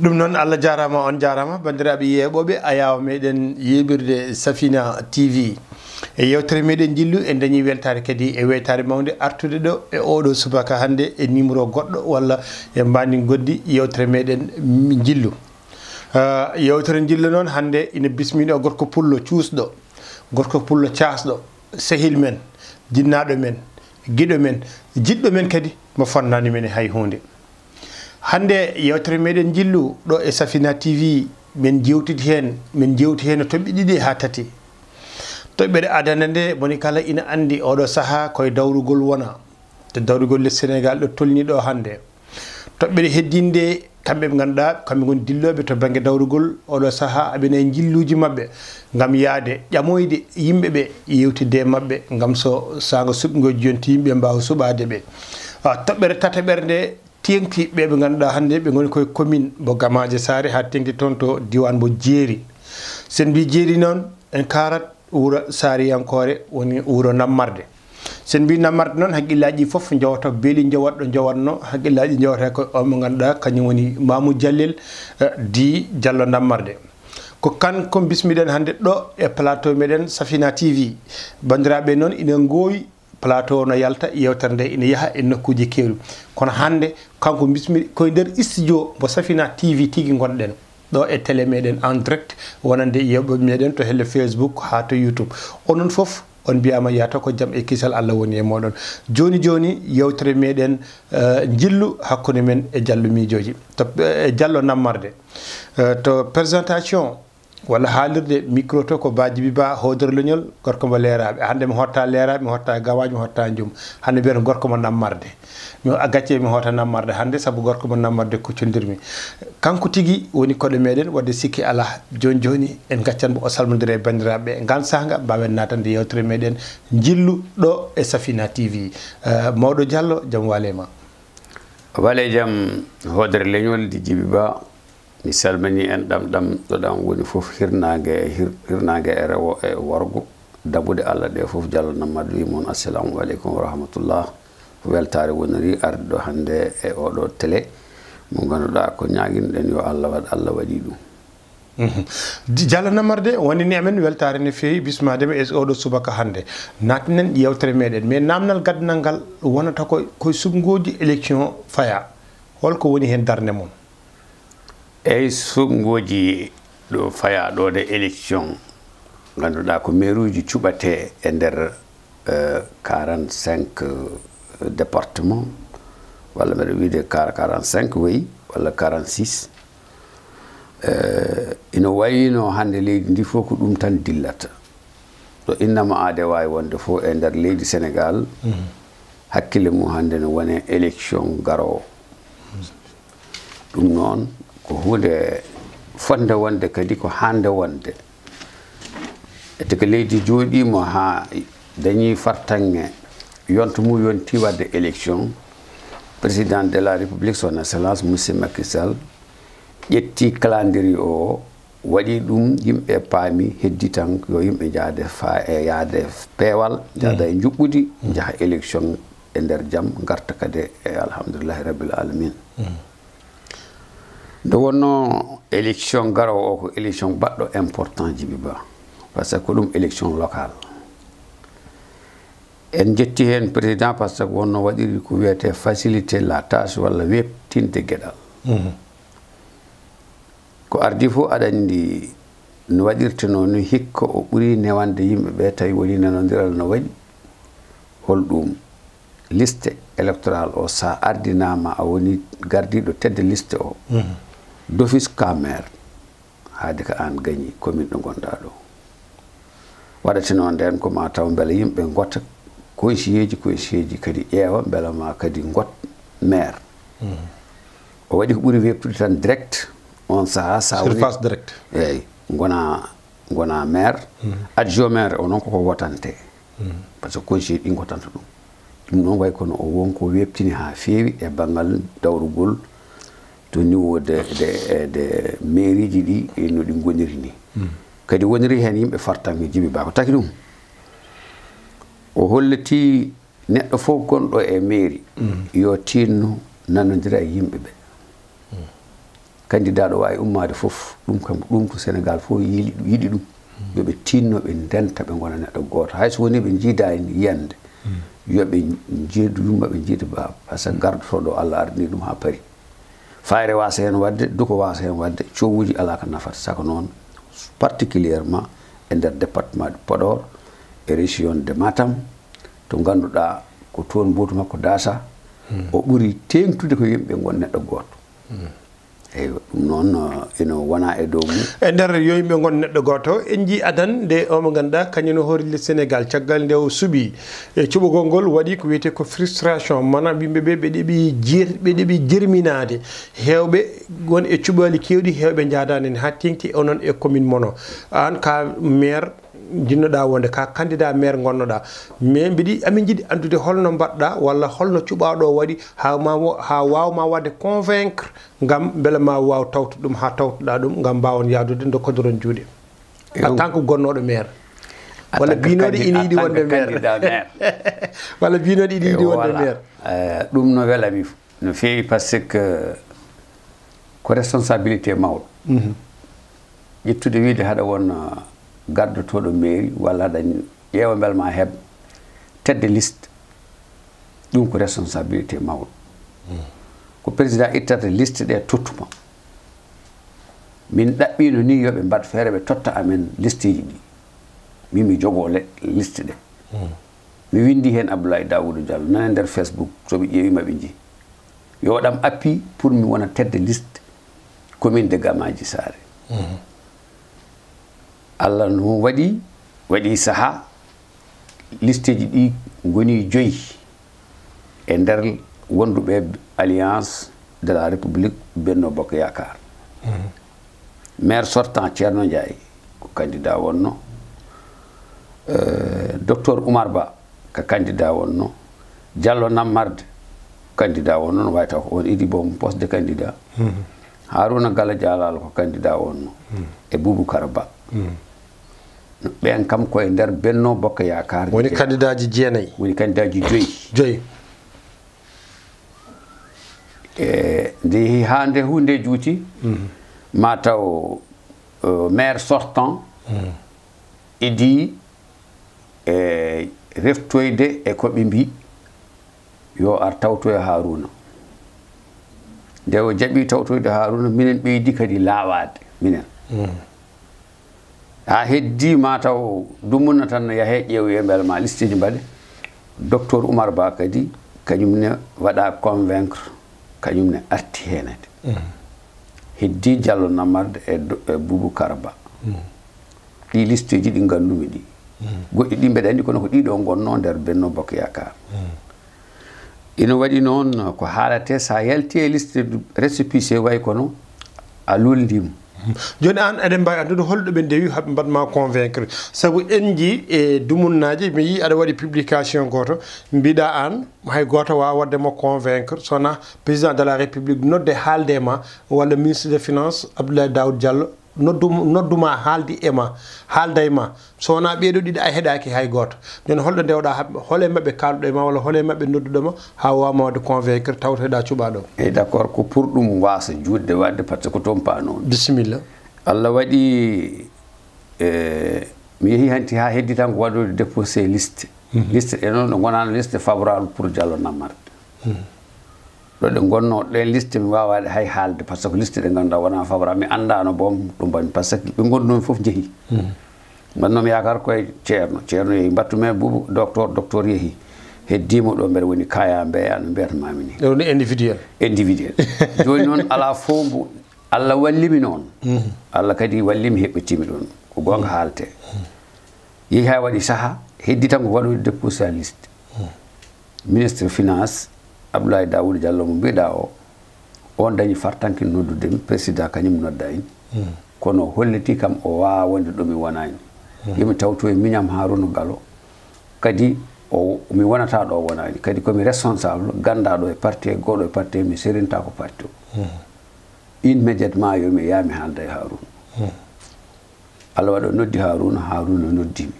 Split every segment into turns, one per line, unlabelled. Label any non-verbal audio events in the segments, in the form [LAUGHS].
ɗum noon allah jarama on jarama bandiraɓe yeɓoɓe a yawa meɗen yeɓirde safina tv e yewtere meɗen jillu e dañi weltare kadi e wetare mawde artude ɗo e oɗo subaka hannde e numéro goɗɗo walla e mbandi goddi yewtere meɗen jillu uh, yewtere jillu noon hannde ina bismiɗo gorko pullo cuusɗo gorko pullo casɗo sehil men jinnaɗo men giɗo men jiɗɗo men kadi mo fonnani men e hay hunde hannde yewtere meɗen jillu ɗo e safina tv min jewtiti heen min jewti heen e toɓɓi ɗiɗi haa tati toɓɓere adana nde boni kala ina anndi oɗo sahaa koye dawrugol wona to dawrugol le sénégal ɗo tolni ɗo hannde toɓɓere heddinde kamɓe ɓe ngannduɗaa kamɓe ngoni dilloɓe to bange dawrugol oɗo sahaa aɓene e jilluuji maɓɓe ngam yahde ƴamoyde yimɓe ɓe yewtidde maɓɓe ngam so saango suɓgol jonti yimɓe mbaawa suɓaade ɓe ah, toɓɓere tataɓere nde be ɓe ganduɗa hannde be ngoni koy commune bo gamaje sare ha tengti tonto diwan bo jeri sen bi jeri non en karat wuro yankore woni wuro namarde sen bi nammarde non hakilaji fof jowata beeli jowatɗo njawanno haqqillaji jowata ko omo ganduɗa kany woni mamu diallel eh, di jallo namarde ko kan ko bismiden hande do e plateau meden safina tv bandiraɓe non ina ngoy plateau no yalta yewtere nde ina yaha e nokkuji kewɗi kono hannde kanko bismiɗi koye nder studio mbo safina tv tigi gonɗen ɗo e télé meɗen en direct wonande yewɓe meɗen to helle facebook ha to youtube onon fof on mbiyama yata ko jaam e kisal allah woni e moɗon joni joni yewtere meden eh, jillu hakkude men e diallo miijoji to eh, e diallo eh, to présentation walla haalirde micro to ko bajibi ba hoodere leñol gorko mo leeraɓe hannde mi hotta leeraɓe mi hotta gawaji mi hotta jum hannde mbiyaten gorko mo nammarde mi gacce mi hota nammarde hannde saabu gorko mo nammarde kuccondirmi kanko tigi woni koɗo meɗen wadde sikki ala joni joni en gaccanmo o salmodiri e bandiraɓe ɓe ngal sahanga mbawen natande yewtere meɗen jillu ɗo e safina tv eh, mawɗo diallo jaam walema
wale jaam hoodere leñol di djibi ba mi salmini en ɗamɗam ɗoɗan woni fof hirnague e e rewo e worgo dabude allah ɗe fof diallo nammadou wi assalamu aleykum wa rahmatullah weltare wonori arde ɗo hannde e oɗo télé mo ganduɗa ko ñaguinoɗen yo allah waɗ allah waɗi ɗum
diallo namarde wonini amen weltare no fewi bismadema e oɗo subaka hande natinen yewtere meɗen mais namdal gaddal ngal wonata koye subgodi élection faya holko woni hen darde moon
eyyi sungoji ɗo fayaɗo de élection ganduɗa ko maire uji cuɓate e nder euh, 45 eh, département walla mbeɗa wiide 45 woyi walla 46 Uh, ino wayino hannde leydi ndi fof ko ɗum tan dillata ɗo innama aade wawi wonde fof e ndeer leydi sénégal mm -hmm. hakkille mum hannde ne wone élection garowo mhm. ɗum mm -hmm. noon ko hunde fonde wonde kadi ko hande wonde ete ko leydi jooɗimo ha dañi fartange yonto mum yonti wadde élection président de la république son excellence monsieur makisal ƴetti kalandiri o waɗi ɗum yimɓe paami heddi tan yo yimɓe jaade fa e yaade peewal jaada e mm. juɓɓudi mm. jaha élection e nder jam garta kadi e alhamdoulillahi rabbil alamin mm -hmm. nde wonno élection garowo o ko élection baɗɗo important jibi ba par ce que ko ɗum élection local en jetti heen président par ce que wonno waɗiri ko wiyete facilité la tâche walla webtinde geɗal mhm. ko ardi fof aɗa anndi no waɗirte noon hikka o ɓuri newande yimɓe ɓe tawi woni nanondiral no waɗi hol ɗum liste électoral o sa ardinama a woni gardiɗo tedde liste o mm -hmm. dofis ka maire haade ko an gañi commune ɗo gonɗa ɗo waɗate noon nden ko ma taw beele yimɓe gotta conseiller ji conseiller ji kadi ƴeewa beele ma kadi got maire mm. o waɗi ko ɓuri webtude tan direct on sahaa sasurface direct eyyi gona gona maire mm. adjo maire o noon koko wotante mm. par ce que conseiller ɗi gotanta ɗum ɗum noon way kono o wonko webtini haa feewi e banggal dawrugol to niveau de, de, de, de mairie ji ɗi e no ɗi goniri ni mm. kadi woniri hen yimɓe fartan e jibi bako taki ɗum o holliti neɗɗo fof gonɗo e mairie mm. yo tinno nanodira e yimɓe ɓe mm. candidat ɗo wawi ummade fof ɗum kam ɗum ko sénégal fof yiɗi ɗum mm. yoɓe tinno ɓe denta ɓe gona neɗɗo goto hayso woni ɓe jiida e yiyande mm. yoɓe jiidu yumma ɓe jiida ba par ce que mm. gardotoɗo allah arni ɗum ha paris fayre wasa heen wadde duko wasa heen wadde cowuji ala ko nafata saka noon particulièrement e nder département de podor e région de matam to ganduɗa ko toon botu makko dasa
hmm.
o
ɓuuri tengtude ko yimɓe gon neɗɗo goto hmm. eyi ɗum noon ino uh, wona e dow mum
e nder yo yimɓe gon neɗɗo goto en jii adan nde omo ganduɗa kañeno horille sénégal caggal nde o suuɓi e cuɓogol ngol waɗi ko wiyete ko frustration manam yimɓeɓe ɓe ɗeeɓi jir ɓe ɗeeɓi jirminade hewɓe won e cuɓali kewɗi hewɓe jadani en ha tengti e onoon e commune mono an ka maire jinnoɗa wonde ka candidat maire gonnoɗa mais mbiɗi amin jiiɗi andude holno mbaɗɗa walla holno cuɓaɗo waɗi ha ma ha wawma wadde convaincre ngam beele ma waw tawtu ɗum ha tawtuɗa ɗum gam mbawon yadude nde koddoron juuɗe en tant que gonnoɗo maire walla binoɗo ina yiɗi wonde maire [LAUGHS] walla binoɗo ina yiɗi wonde maire
euh, ɗum no welami no feewi par ce que ko responsabilité mawɗo ƴettude mhm. wiide haɗa won euh, gardotoɗo mairie walla dañ ƴeewa mbel ma heeɓ tedde liste ɗum ko responsabilité mawɗo ko président ittata liste ɗe tottuma min ɗaɓɓino ni yoɓe mbat feere ɓe totta amen listeji ɗi min mi jogoo le liste ɗe mi windi heen abdoulaye dawoudou diallo nane nder facebook so ɓe ƴeewimaɓe njii yoɗam appui pour mi wona tedde liste commune de gamaji saare mm -hmm. allah no waɗi waɗi saha listeji ɗi goni joyi e nder wonduɓe alliance de la république benno bokk yakar mhm. maire sortant ceerno ndiaye ko candidat wonno euh, docteur oumar ba ko candidat wonno diallo nammarde candidat wonno no wawi taw ko on idi bom poste de candidat mhm. haruna gala dialal ko candidat wonno mhm. e boubou kara ba ɓen kam koye nder benno bokka yakar woni candidat ji jeenayyi woni candidat ji joyi joyi e nde yeehi hande hunde juuti mhm. mataw e, maire sortant mhm. idi e reftoyde e koɓe mbi yo ar tawtoye haruna nde o jaɓi tawtoyde haruna minen ɓeydi kadi laawade minen mm -hmm. a heddi mataw dumunna tan no yahe ƴeewoye mbele ma listiji mbaɗe docteur oumar ba kadi kañum ne waɗa convaincre kañum ne arti heenede mm. heddi diallo namarde e, e boubou karba mm. ɗi listeji ɗi ganndumi ɗi mm. goɗɗi ɗi mbeɗa anndi kono ko ɗiɗo gonno nder benno bok yakar ina waɗi noon ko haalate sa yalti e liste recipice way kono a lulndima
joni an eɗen mbawi andude holɗo ɓe ndewi haɓe mbaɗma convaincre saabu en ji e dumunnaji mi yi aɗa waɗi publication goto mbiɗa an hay goto wawa waddema convaincre sona président de la république nodde haalde ma walla ministre de finance abdoulaye daoud diallo nodduma haaldi e ma haalda e ma so wona ɓeeɗo ɗiɗi a heɗaki hay gooto nden holɗo ndewɗa hoole maɓɓe kaalɗo e ma walla hoole maɓɓe nodduɗoma ha wawma wadde convaincre tawto heɗa cuɓaɗo
eyyi d' accord ko pour ɗum wasa juutde wadde par ce que toon panoon bisimilla allah waɗi e, mi yeehi hanti ha heddi tan ko waɗode déposé liste mhm. liste e noon ɗo gonano liste favorable pour diallo namarde mhm. ɗo ɗe gonnoɗo ɗen liste mi wawaɗe hay haalde par ce que liste ɗe ganduɗa wona favora mi anndano bon ɗum bani par ce que ɓe gonnumi fof jeehi hmm. mbannomi yakar koye ceerno ceerno yeehi mbattumen boubo docteur docteur yeehi heddima ɗo mbeɗa woni kaya mbeya no mbiyatamami ni ɗo ni individuel individuel [LAUGHS] joni noon ala fof mbo allah wallimi noon hmm. allah kadi wallimi heɓɓitimi ɗon ko gonga hmm. haalte yeehi ha waɗi saaha heddi tan ko waɗoyde dépôt sa liste ministre finance abdoulahi daoud diallo mo mbiɗa o on dañi fartanke noddude président kañum nodda en hmm. kono holliti kam o wawonde ɗomi wonani hmm. yomi tawto e miñam harouna galo kadi o mi wonata ɗo wonani kadi komi responsable gandaɗo e parti e goɗo e parti e mi serinta ko parti o
hmm.
immédiatement yomi yami halda e harouna allah waɗa noddi harouna harouna noddimi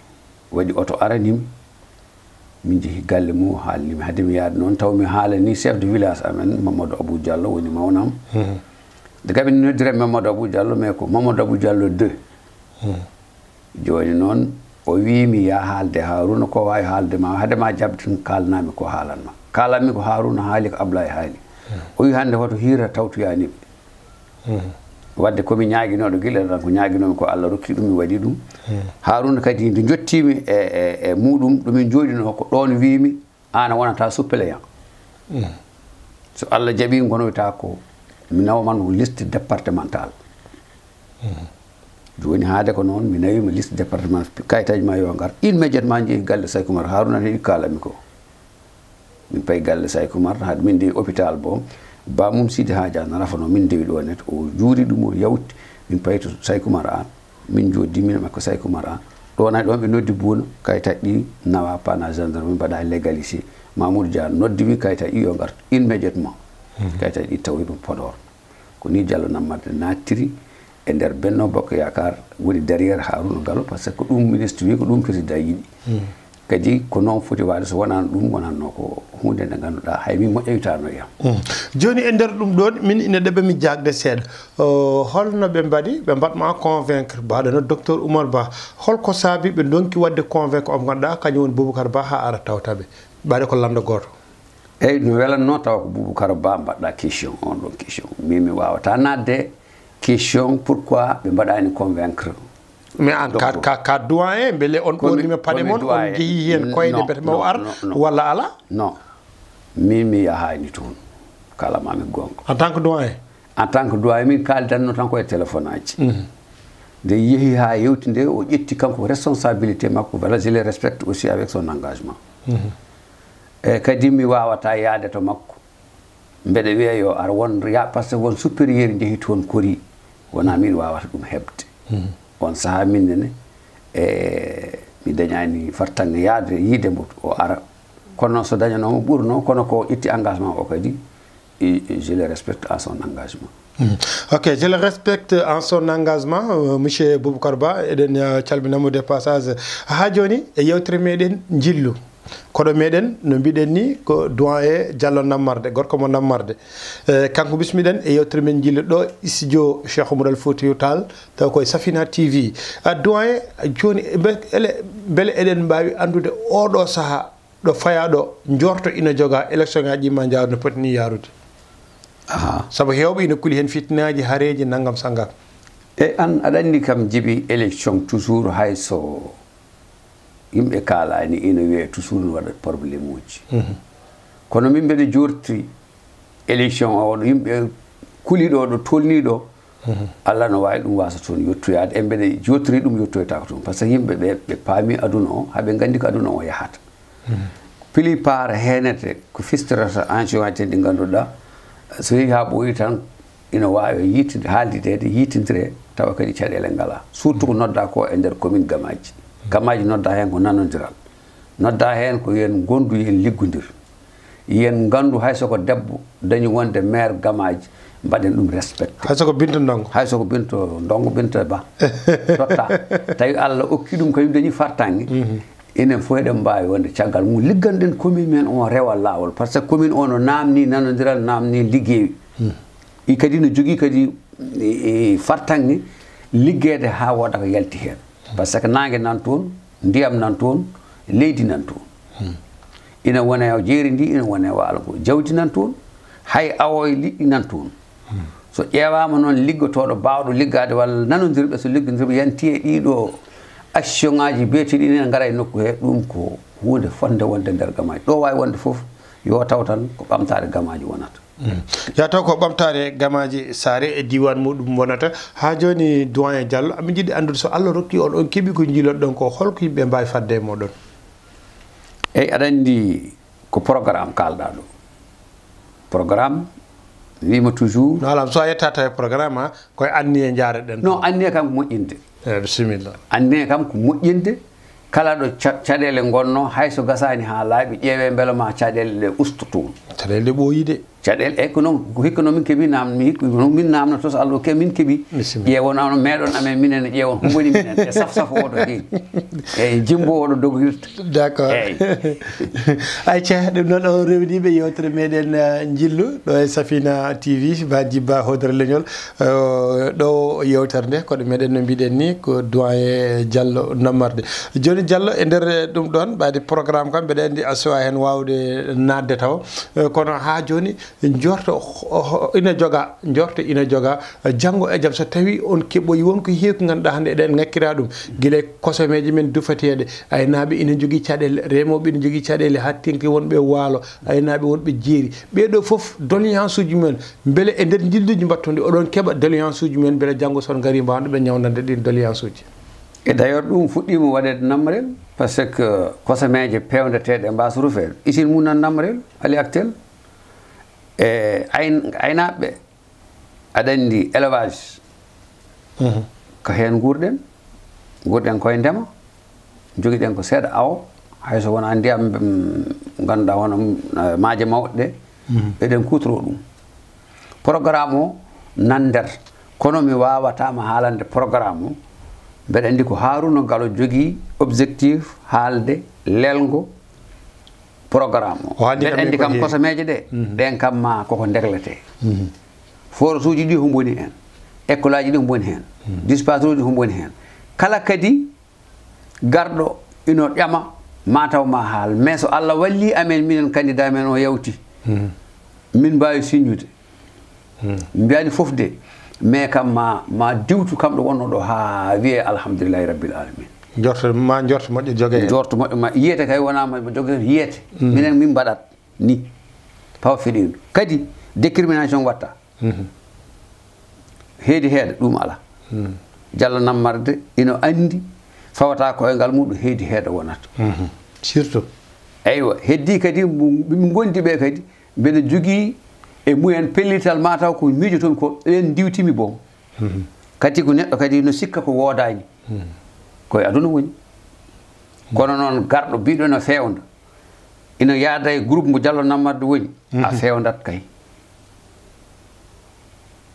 waɗi oto aranimi min jehi galle mum haalnimi hade mi yaade noon taw mi haala ni chef de village amen mamadou abou diallo woni mawnam hmm. de kam mi noddira mamadou abou diallo mais ko mamadou abou diallo de
hmm. joni
noon o wimi ya haalde haruna ko wawi haalde ma hade ma jaɓe tan kalnami ko haalanma kalanmi ko haruna haali ko ablaye haali hmm. o wi hande hoto hiira tawtoyanimɓe wadde komi ñaaginoɗo gila tan ko ñaaginomi ko allah rokki ɗum mi waɗi ɗum haruna kadi nde jottimi e, e e muɗum ɗumin joɗino ko ɗon wimi an a wonata suppléant so allah jaaɓi gonoyta ko mi nawaman liste départemental joni haade ko noon mi nawima liste département kayitaji ma yo gar immédiatement ma jeehi galle saykoumar haruna ne ɗi kalami ko min paye galle saykoumar haade min ndi hôpital boom ba mum sidi haaja nana no min dewi ɗo net o juuri ɗum o yawti min payi to saykoumar an min joddi min makko saykoumar an ɗonayi ɗon ɓe noddi buuno kayita ɗi nawa pana gendarme mbaɗa légalisé mamoudou dia noddi wi kayita ɗi yo gartu immédiatement kayita ɗi tawi ɗum podor ko ni diallo nammarde nattiri e nder benno bakko yakar woni derrière haruno galo par ce que ko ɗum ministre wi ko ɗum président yiɗi Kaji ko noon foti waade so wonano ɗum wonanno ko hunde
nde ganduɗa hay min moƴƴoytano yam hmm. joni e nder ɗum ɗon min ina deɓa mi jagde seeɗa holno ɓe mbaɗi ɓe mbatma convaincre mbaɗano docteur oumar ba holko saabi ɓe donki wadde convaincre omo ganduɗa kañum woni boubacar ba ha ara tawtaɓe ɓaɗe ko lamdo goto
eyyi no welatno taw ko boubacara ba mbaɗɗa question on ɗon question min mi wawata nadde question pourquoi ɓe mbaɗani convaincre
mais en cas ka ka doyen bele on ɓonnima paɗe moon on jeeyi hen koyɗe bete maw ar walla
ala non min e mi yahani toon kala mami gonga en tant que doyen en tant que doyen min kalidanno tan koye téléphone aji mhm. nde yeehi ha yewti nde o ƴetti kanko responsabilité makko voilà je le respecte aussi avec son engagement mhm. eyyi kadi mi wawata yaade to makko mbeɗa wiyayo ar won par ce que won supérieur jeehi toon kori wona min wawata ɗum heɓde mhm. on saaha minnene e mi dañani fartange yaade yide mo o ara kono noon so dañanomo ɓurno kono ko itti engagement o kadi je le respecte à son engagement
hmm. ok je le respecte en son engagement euh, monsieur boubacar ba eɗen euh, calminamo de passage ha joni e yewtere meɗen jillu koɗo meɗen no mbiɗen ni ko doan e diallo nammarde gorko mo nammarde e, kanko bismiɗen e yewtere men jillo ɗo studio cheikh omoudal fotiyo tal taw koye safina tv doan e joni ele beele eɗen mbawi andude oɗo saaha ɗo fayaɗo jorto ina joga élection ngaji ɗima jawde no poti ni yarude saabu hewɓe ina kuli hen fitnaji haareji naggam sangal e an aɗa anndi kam jibi élection toujours hayso
yimɓe kaalani ina wiye tosuno waɗat probléme uji mhm. kono min mbeɗe jurti élection oɗo yimɓe kuliɗo ɗo tolniɗo mhm. allah no wawi ɗum wasa toon yettoyade e mbeɗe jotori ɗum yettoytako toon par ce que yimɓeɓe ɓe paami aduna o haaɓe gandi ko aduna o yahata mhm. pili paara henete ko fistirata ancion ajte ɗi ganduɗa so yehi ha ɓooyi tan ina wawi yiti haaldidede yitidire tawa kadi caɗele ngala surtout ko nodda ko e nder commune gamaji gamaji nodda heen ko nanodiral nodda heen ko yen gonndu yen liggondir yen nganndu hay soko debbo dañi wonde maire gamaji mbaɗen ɗum respecté hay soko binto ndongo hay soko binto ndongo binto e ba [LAUGHS] totta tawi allah okki ɗum kañum dañi fartange mhm. enen fof eɗen mbawi wonde caggal mum ligganɗen commune men on rewa lawol par ce que commune o no namni nanodiral namni liggewi hmm. i kadi no jogui kadi e, e, fartange liggede ha woda ko yalti hen par ce que nange nan toon ndiyam nan toon leydi nan toon ina wone jeeri ndi ina wone waalo ko jawdi nan toon hay awoye liɗɗi nan toon so ƴeewama noon liggotoɗo bawɗo liggade walla nanodirɓe so liggodirɓe yanti e ɗiɗo action ngaji biyeteɗi ina ngara e nokku he ɗum ko hunde fonde wonde nder gamaji ɗo wawi wonde foof yo
taw tan ko ɓamtade gamaji wonata Hmm. ya taw ko ɓamtare gamaji saare e diwan muɗum wonata ha joni doin diallo amin jiɗi andude so allah rokki on on keeɓi ko jiloɗɗon ko holko yimɓe mbawi fadde e moɗon
eyyi aɗa andi ko programme kalɗa ɗo programme wima toujours
alam so a yettata e programme ha koye anniye jareɗen non anniye kam ko moƴƴinde ey eh, bisimilla anniye kam ko moƴƴinde
kala ɗo caɗele gonno hayso gasani ha laaɓi ƴeewe beele ma caɗele ɗe ustotoon caɗele ɗe ɓooyi de caɗele eyyi ko noon hikka noon min keeɓi namdo mi hikka min namdo tos allah ke min keeɓi ƴeewo namdo meeɗon amen minene ƴeewon hom woni minen e saf saf oɗo
hew
[LAUGHS] eyyi jimbo oɗo dogorirta d' accord eyyi acca [LAUGHS] ɗum noon on rewniɓe yewtere meɗen uh, jillu ɗo e safina tv badi ba hoodere leñol uh, ɗo yewtere nde koɗo meɗen no mbiɗen ni ko doye diallo nammarde joni diallo e nder uh, ɗum ɗon ɓaade programme kam mbeɗa andi a suwa hen wawde nadde taw kono ha joni njorto ina joga njorto ina joga jango e jam so tawi on keboyi ko heeku ganda hande den e ngakira dum gile kosomeji men ay nabi ina jogui remo remoɓe ina jogi jogui caɗele hattinki wonɓe waalo aynaɓe jiri be do fof doliance ju men bele e nder jilluji mbattonde oɗon keɓa doliance ju men bele jango son gari mbawno be ñawnande din doliance ju e dayor dum ɗum fuɗɗima waɗede
namrel parce que kosomeje pewdeteɗe mbasa rufede isil munan namrel ali actuel e aynaɓeɓe aɗa anndi élevage mhm. ko heen nguurɗen nguurɗen koye ndema jogiɗen ko seeɗa awo hayso wona ndiyam mm, ngannduɗa wona mm, eh, maaje mawɗe ɗe mhm. eɗen kuutoro ɗum programme o nander kono mi wawatama haalande programme o mbeɗa anndi ko haaruno galo jogii objectif haalde lelngo programme o mbeɗa anndi kam meje ɗe ɗen kam ma koko deglete mhm. force uji ɗi homboni heen école aji ɗi homboni heen mhm. dispace uji homboni hen kala kadi garɗo ino ƴama mataw ma haal mais so allah walli amen minen candidat men o yawti mhm. min mbawi signude mbiyani fof de mais kam ma ma diwtu kamɗo wonno ɗo ha wiye alhamdulillahi rabbil alamin
jorto ma
jorto moƴƴo jogee jorto moƴƴo ma yiyete kay wonama jogeen yiyete hmm. minen min mbaɗat ni pawa feɗino kadi décrimination watta hmm. heedi heeɗa ɗum ala hmm. jalla nammarde ino andi fawata koyengal muɗum heedi heeɗa wonata surtout eywa heddi kadi ɓemi gondi ɓe kadi mbeɗa jogii e mumen pellital mataw ko miijotomi ko ɓen diwtimi bon kadi ko neɗɗo kadi no sikka ko woodani koye aduna woni kono noon garɗo mbiɗo no fewda ina yaada e groupe mo diallo nammadde woni a mhm. fewdat kay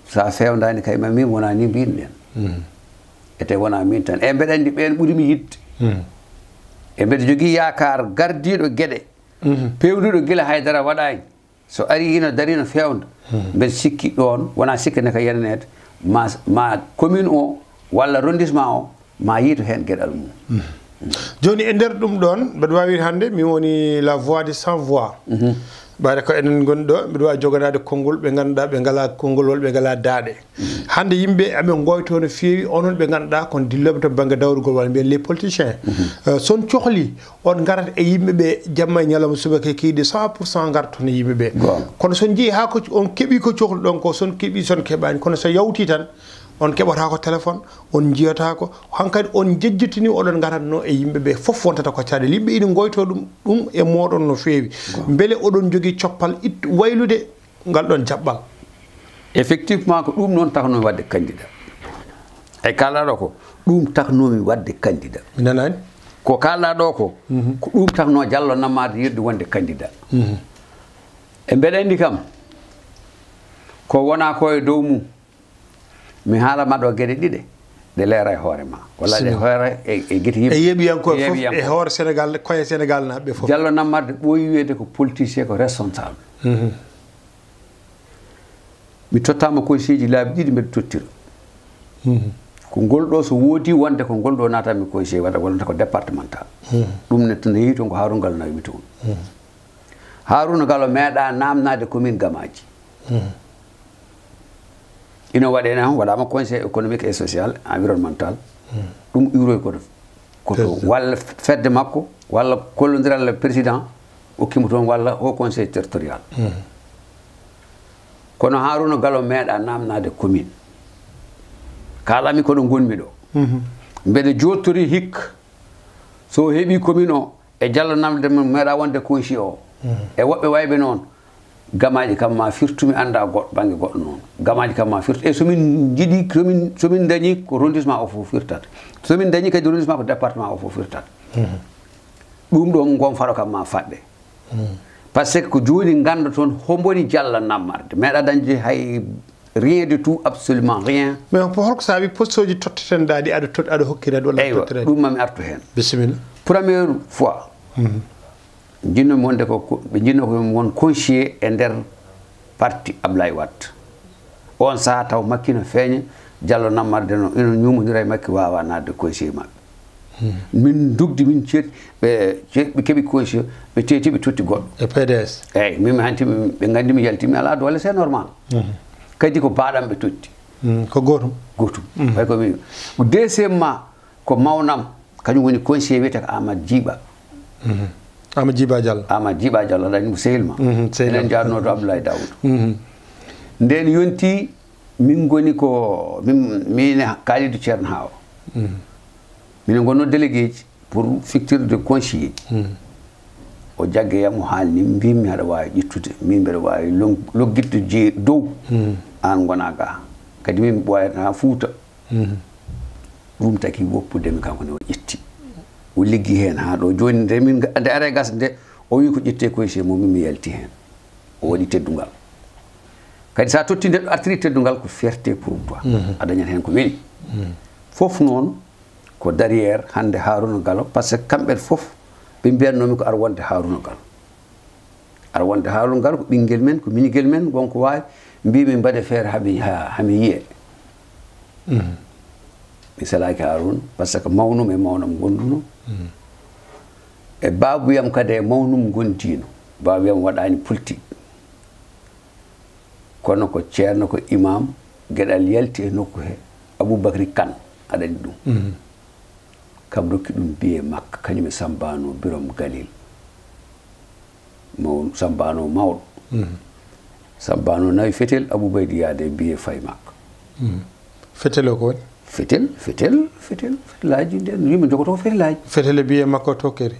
so a fewdani kay ma min wona ni mbino ɗen mhm. ete wona min tan e mbeɗa andi ɓen ɓuurimi yidde mhm. e mbeɗa jogui yakar gardiɗo gueɗe pewduɗo guila haydara waɗani so ari ino darino fewda mbeɗa sikki ɗon wona sikkane ka yenanede ma ma commune o walla arrondissement o ma yiitu hen gueɗal mum
joni e nder don ɗon mbeɗa wawi hande mi woni la voix de sans voix ɓayde mhm. ko enen goni ɗo mbiɗa wawi joganade konngol ɓe ganduɗa ɓe ngala konngol wol ɓe ngala daaɗe mhm. hannde goyto no onon ɓe ganduɗa kon dilloɓe to banggue dawrugol walla mbiyen les politiciens mhm. euh, son cohli on garat e be jamma e ke subaka kiide 100 pourcent gartono be. Kon son jeeyi ha ko on kebi ko cohli don ko son kebi son keeɓani kono so yawti tan on keɓata ko téléphone on jiyata ko hankadi on jejjitini oɗon garatno e yimɓeɓe foof fof wontata koccaɗel yimɓe ina goyto ɗum ɗum e moɗon no feewi beele oɗon jogui coppal it waylude ngal ɗon jaɓɓal effectivement ko ɗum noon taknomi wadde
candidat e kalaɗo ko ɗum tahnomi wadde candidat mi nanani ko kalɗa ko mhm. ko ɗum takno diallo nammade yirde wonde candidat mhm. e mbeɗa andi kam ko wona ko e dow mum mi haalama ɗo gueɗe ɗiɗe ɗe leera e hoore ma walla ɗe hoora e, e guite yimɓe yeɓiyankoe
hoore e e sénégal koye sénégal naɓeɓe fof
diallo nammarde ɓooyi wiyede ko politicien ko responsable mhm. mi tottama conseiji laabi ɗiɗi mbiɗa tottira mhm. ko ngol ɗo so woodi wonde ko ngol ɗo natami conseil waɗa wonata ko départemental mhm. ɗum ne tana yeehi toon ko ngal nawimi toon haruna ngal o meeɗa namnade commune gamaji ino waɗene an waɗama conseil économique et social environnemental ɗum uroy koto koto walla fedde makko walla kollodiral le président okkima toon walla ho conseil territorial kono haruna galo meeɗa namnade commune kalami koɗo gonmi ɗo mhm. mbeɗe jottori hikka so heeɓi commune o e jallo namdemeeɗa wonde conci o mhm. e woɓɓe wayɓe noon gamaji kam ma firtumi anda goɗɗo bange goɗɗo noon gamaji kam ma firtu ei somin jiɗi somin somin dañi ko rondissement o fof firtat somin dañi kadi rondissement ko département o fof firtat ɗum ɗo gon faro kam ma faɗɓe par ce que ko joni ganda toon homboni jalla nammarde meeɗa dañde hay rien de tout absolument rien
mais holko saabi poste uji totteten daɗi aɗa aɗa hokkireɗe walla eyiwa ɗum mami artu hen bisimilla
premiére fois mhm. jinnomi wonde ko ɓe jinno komi won conseiller e nder parti ablaye wat on saaha taw makki no feeña diallo nammarde no ino ñumodira e makki wawa nadde conseiller maɓɓe hmm. min dugdi min ceeɗi ɓe ɓe keeɓi conseiller ɓe teeti ɓe totti goɗɗo
e pds
eyyi mimi hanti ɓe gandi mi yalti yaltimi ala doole c'est normal hmm. kadi ko baɗam ɓe totti hmm, ko gotum gotum way komi deuxiémement ko mawnam kañum woni conseiller wiyete ko amad djiɓa ama jiba diallo ama jiiba diallo aɗa andi mo sehilma mhm, enen jaadno to abdoulaye daoud nden yonti min goni ko min kalidou ceerno ha o minen gonno délégué ji pour fictirde conseiller o yam jaggoyamo haalni mbimi aɗa wawi ƴettude min mbeɗa wawi loggitde jee dow mhm. an gona ga kadi min mi ɓoyata ha fuuta ɗum mhm. taki woppudemi kanko ne o ƴetti o liggi heen haa ɗo jooni nde are gas nde o wii ko ƴettee koye chef mumin mi yalti heen o waɗi teddungal kadi so a totti nde ɗo artiri teddungal ko fierté pour toi mhm. a dañat heen ko weli mhm. fof noon ko derrière hannde haaruna galo par ce que kamɓen fof ɓe mbiyatnoomi ko ar wonde haaruna galo ar wonde haaruna galo ko ɓinngel men ko minigel men gonko waawi mbimi mbaɗe feere hami hami yiye mhm. mi selaki haroun par ce que mawnum e mawnam gonduno hmm. e babuyam kadi e mawnum gondino babuyam waɗani pulti kono ko ceerno ko imam geɗal yalti e nokku he aboubacry kan aɗani ɗum hmm. kam rokki ɗum biye makka kañum e sambano birom galil maw sambano mawɗo hmm. sambano nawi fetel aboubaydi yaade biye fay makka
fetel o ko waɗi fetel fetel fetel fetelaji nden yimɓe jogoto fetelaji fetele biye makko to keri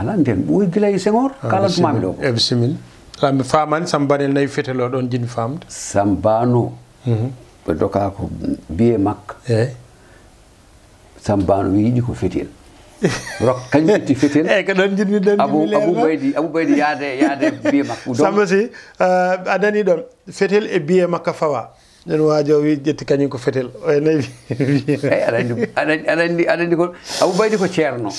ala nden ɓoyi gila e senghor ah, kala tumami ɗo e eh, bisimilla ala mi famani sambanel nayi fetel o ɗon jini famde sambano
ɓe mhm. doka ko biye makka eyi eh? sambano wi yiɗi ko fetel [LAUGHS] rok kañ itti fetel eyyi eh, ko ɗon jinmi ɗon abou baydi baydi yaade yaade biye makko samba
si a dani ɗon fetel e biye makka fawa nden waajo wi ƴetti kañum ko fetel o enayi aɗaanndi
aɗa anndi ko aboubaydi ko ceerno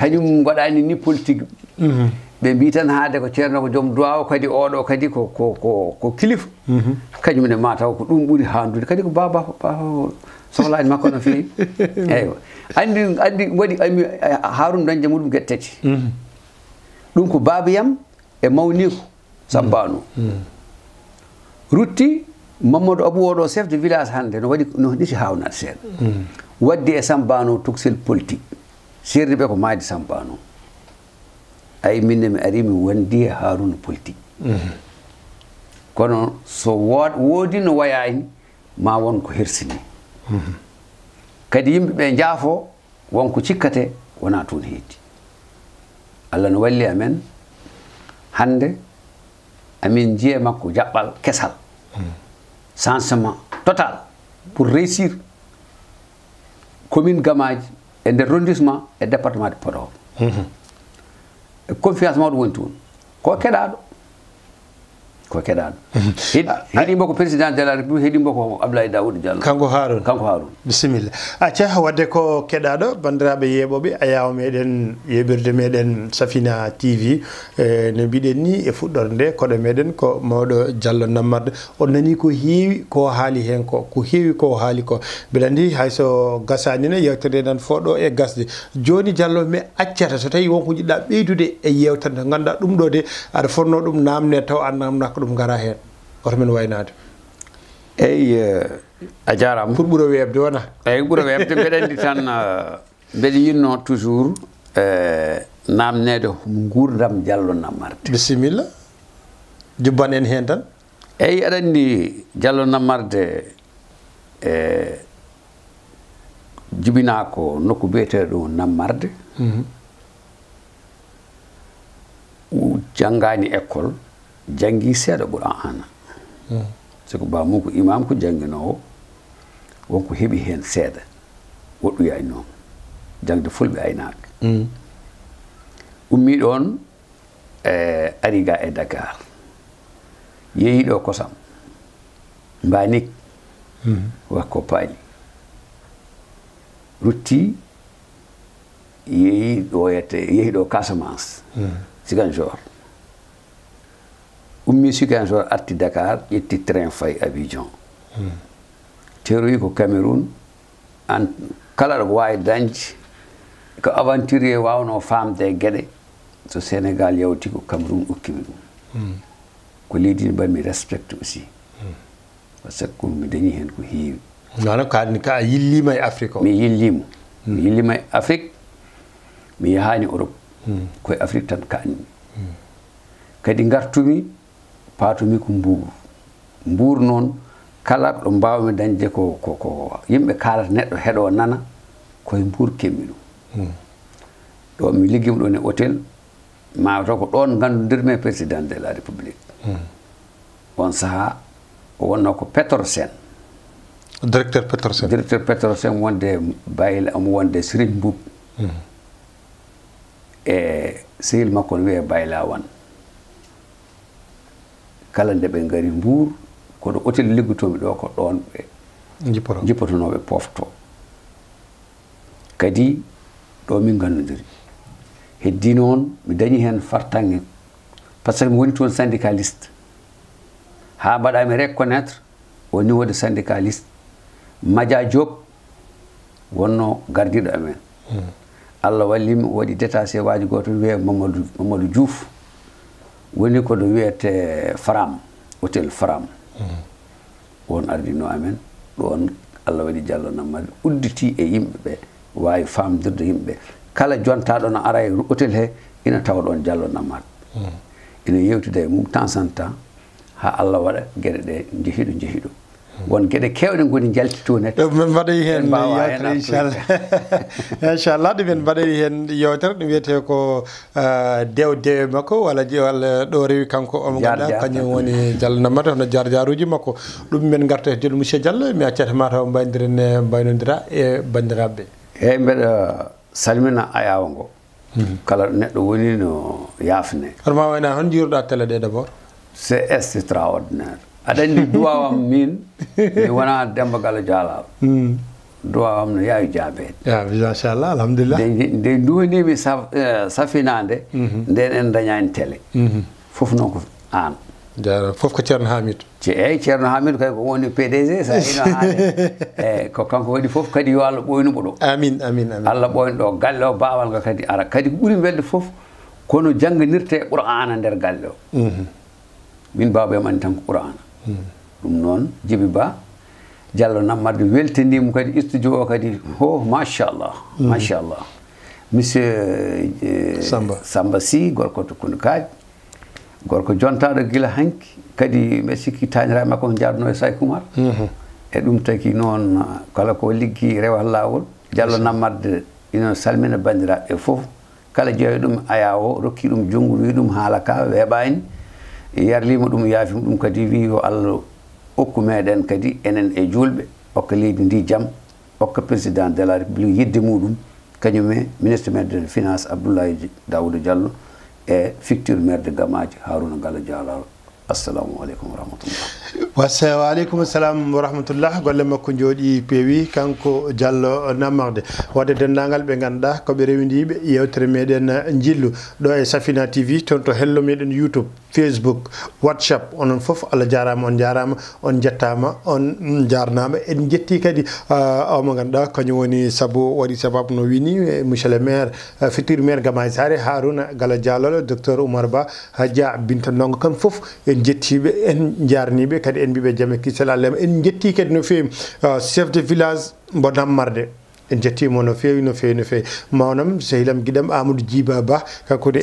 kañum mgaɗaani ni politique mhm. ɓe mbi tan haade ko ceerno ko joom duwawo kadi oɗo kadi ko ko ko kilif mhm. kañum ne mataw ko ɗum ɓuri haandude kadi ko baba baba sohlaani makko no feewi [LAUGHS] eyi anndi anndi waɗi mi harum dañde muɗum geɗe tati mhm. ɗum ko baabiyam e mawniko sabbanu rutti mamadou abou oɗo chef de village hannde no waɗi no ɗiti hawnat seeɗa hmm. waddi e sambano tuksel politique serni ɓe ko maadi sambano ayi minne mi ari mi wondi e haruna politique hmm. kono so woodi no wayani ma won ko hersini hmm. kadi yimɓeɓe jaafo wonko cikkate wona toon heetti allah no walli amen hannde amin jiye makko jaɓɓal kesal mm -hmm. changement total pour réussir commune gamaji e nder arrondissement e département de podor
mhm.
confiance mawɗo woni toon ko keɗaɗo Mhm. Ah, kwa keɗano
heɗimo ko président de la république heɗimo ko abdoulaye daoud diallo kanko harun kanko harun bisimilla acha wadde ko keɗaɗo bandiraɓe yeɓoɓe a yaw meɗen yeɓirde meɗen safina tv e, no mbiɗen ni e fuɗɗore nde koɗo meɗen ko mawɗo diallo nammarde on nani ko heewi ko haali hen ko ko heewi ko haali ko mbiɗa andi hayso gasanina yewtere nan foɗo e gasde joni diallo mi accata so tawi wonko jiɗɗa ɓeydude e yewtere nde ganduɗa ɗum ɗo de aɗa fonno ɗum namde taw a namnako ɗum gara heen oto min waynaade eyi eh, a jaaraama pour ɓuro weebde wona
eyi ɓuro weebde mbeɗa anndi tan eh, mbeɗa yinno toujours eh, naamneede nguurdam diallo nammarde bisimilla jubban en heen tan eyi aɗa anndi diallo nammarde e jibinaa ko nokku biyetee ɗum nammarde mhm. janngaani école janngi seeɗa qouran ana hmm. si ko bamum ko imam ko jannginoowo wonko heɓi heen seeɗa woɗɗoyaani noon jangde fulɓe aynaaɓe hmm. ummii ɗoon e ariga e dakar yeyii ɗo kosam mbaanik hmm. wakko paali ruttii yeyii ɗo yette yehii ɗo casamance sigan jore ummi sikansoor arti dakar ƴetti train fay abidjan teroyi ko cameron an kala ɗo wawi dañde ko aventurier wawno famde gueɗe so sénégal yawti ko cameron okkimi ɗum hmm. ko leydi ndi mbaɗmi respecte aussi hmm. par ce que ko mi dañi hen ko heewi noon kani ka yillima e afrique o mi yillima mi hmm. yillima e afrique mi yahani europe koye afrique tan kanmi kadi gartumi paatumi ko mbuur mbuur noon kala ɗo mbawmi dañde ko ko yimɓe kalata neɗɗo heɗo nana koye mbuur kemmi ɗum hmm. ɗo mi liggima ɗon e hôtel mataw ko ɗon ngandudirmi e président de la république hmm. on saaha o wonno ko pétorsen directeur pétorsen directeur pétorsen wonde bayil omo wonde sirim mbub hmm. e sehil makko no wiye baylawan kala nde ɓe ngari mbuur koɗo hôtel liggotomi ɗo ko ɗon ɓe jippotonoɓe pofto kadi ɗo min gandodiri heddi noon mi dañi hen fartange par ce que mi woni toon syndicaliste ha mbaɗami reconnaître au niveau de syndicaliste madia diop wonno gardiɗo amen hmm. allah wallimi waɗi détaché waji goto wiye mamadou mamadou diouf woni ko ɗo wiyete fram hôtel fram mm -hmm. won ardino amen ɗoon allah waɗi diallo nammade udditi e yimɓe ɓe wawi famdirde yimɓeɓe kala jontaɗo no ara e hôtel he ina tawa ɗon diallo nammade
mm -hmm.
ina yewtida e mum temps en temps ha allah waɗa gueɗe ɗe jehiɗo jehiɗo mm wonkede gueɗe kewɗe goni jalti tonet ɗum min mbaɗoyi hen yewtere inchallah
inchallah ɗumen mbaɗoyi hen yewtere ɗum wiyete ko dew dewe makko walla walla ɗo rewi kanko omo ganduɗa kañum woni diallo nammata hono jar jaruji makko ɗum min garta e joni monsieur diallo mi accata mataw mbaydiren e mbaynodira e bandiraɓeɓe eyyi mbeɗa salmina ayawa ngo kala ɗo neɗɗo woni no yaafne hono ma wayna hon jiruɗa télé ɗe d' abord
c'est extraordinaire ada aɗa dua duwawam min mi wona dua gala jaalaɓo duwawam jabet
ya bisa machallah alhamdulillah nde duwanimi
safinande nden en dañani télé fof noon ko an
jarama fof ko hamid hamidou eyyi
ceerno hamidou kay ko woni pdg sa ino haale eyyi ko kanko waɗi fof kadi yo allah ɓoynumo ɗo amin amin amin allah ɓoyno ɗo galle o bawal nga kadi ara kadi ko ɓuuri welde fof kono jangganirte qur'ana nder galle o min baba e mani tan ko qur'ana ɗum noon jibi ba diallo nammarde weltanimo kadi istudio o kadi o machallah hmm. machallah monsieur eh, samba si gorko to kunde kaaj gorko jontaɗo gila hanki kadi mbiɗa sikki tañiraa makko ko jaaduno e sayi coumar hmm. e ɗum taki noon kala ko liggi rewat laawol diallo nammarde ino salmina banndiraaɓe fof kala jeewi ɗum ayaa o rokki ɗum jongngo wi ɗum haala ka weeɓaani yarliima ɗum yaafima ɗum kadi wi yo allah okku meeɗen kadi enen e juulɓe okka leydi ndi jam okka président de la république yidde muɗum kañume ministre maire de finance abdoulaye daoudo diallo e ficture maire de gamaji harouna gallo dialal assalamu aleykum wa rahmatullah
wassalamu salam assalam wa rahmatullah golle makko jodi peewi kanko jallo namarde wadde dendagal ɓe ganduɗa koɓe rewindiɓe yewtere meden jillu ɗo e safina tv tonto hello meden youtube facebook whatsapp onon fuf ala jarama on jarama on jettama on jarnama en jetti kadi uh, o mo ganda kañum woni sabu waɗi sabab no wini monsieur le maire uh, futur maire gamay sare haruna gala jallo docteur omar ba haja binta ndongo kam en en jarnibe kadi en mbiɓe jaame kiselallema en jetti kadi no fewi ah, chef de village mbo nammarde en jettimo no fewi no fewi no fewi mawnam sehilam guiɗam amadou djiba ba kakkude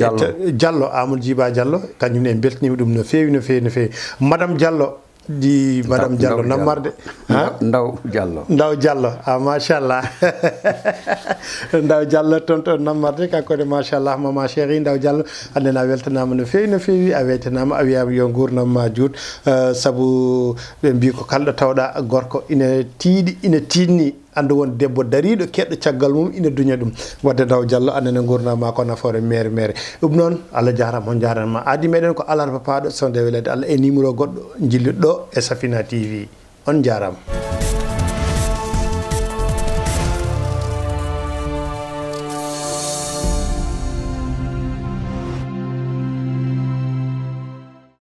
diallo amadou djiba diallo kañumne en beltanima ɗum no fewi no fewi no fewi madame diallo di madame Diallo Namar de
Ndaw Diallo
Ndaw Diallo ah macha allah [LAUGHS] Ndaw Diallo tonton Namar de kankone allah mama chéri Ndaw Diallo hande na weltanama no fewi no fewi a weltanama a wiyama yo gurnam ma juut euh, saabu ɓe mbi ko tawɗa gorko ina tiiɗi ina tinni andu won debbo dariɗo keɗɗo caggal mum ina duña ɗum wadde daw diallo annene gurnama ko nafoore mere mere ɗum noon allah jarama on jaranma aadi meɗen ko alarba paɗo sonde welede allah e numéro goɗɗo jillitɗo e safina tv on jarama